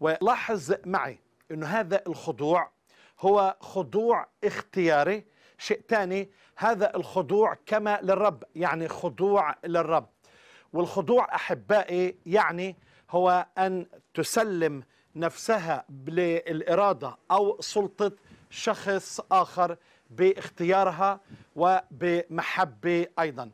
ولاحظ معي أنه هذا الخضوع هو خضوع اختياري شيء ثاني هذا الخضوع كما للرب يعني خضوع للرب والخضوع أحبائي يعني هو أن تسلم نفسها للإرادة أو سلطة شخص آخر باختيارها وبمحبة أيضا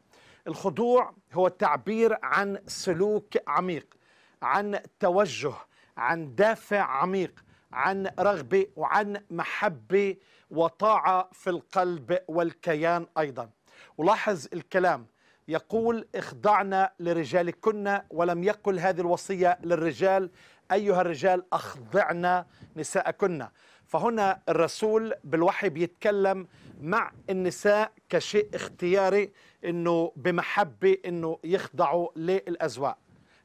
الخضوع هو التعبير عن سلوك عميق عن توجه عن دافع عميق عن رغبة وعن محبة وطاعة في القلب والكيان أيضا ولاحظ الكلام يقول اخضعنا لرجالكن ولم يقل هذه الوصية للرجال أيها الرجال أخضعنا نساءكن فهنا الرسول بالوحي بيتكلم مع النساء كشيء اختياري انه بمحبه انه يخضعوا للأزواج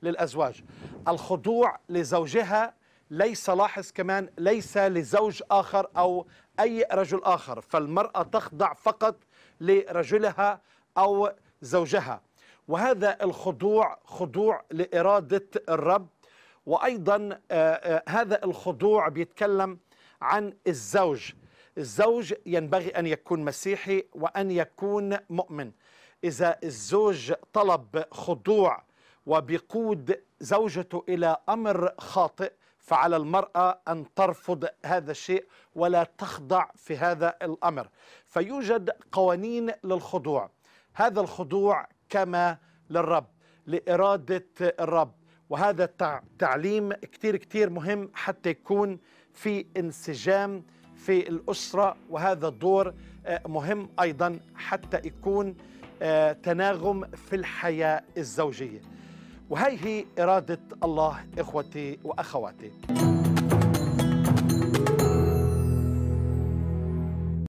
للأزواج الخضوع لزوجها ليس لاحظ كمان ليس لزوج آخر أو أي رجل آخر فالمرأة تخضع فقط لرجلها أو زوجها وهذا الخضوع خضوع لإرادة الرب وأيضا آه، آه، هذا الخضوع بيتكلم عن الزوج الزوج ينبغي أن يكون مسيحي وأن يكون مؤمن إذا الزوج طلب خضوع وبقود زوجته إلى أمر خاطئ فعلى المرأة أن ترفض هذا الشيء ولا تخضع في هذا الأمر فيوجد قوانين للخضوع هذا الخضوع كما للرب لإرادة الرب وهذا تعليم كتير كتير مهم حتى يكون في انسجام في الأسرة وهذا دور آه، مهم أيضا حتى يكون آه، تناغم في الحياة الزوجية وهي هي إرادة الله إخوتي وأخواتي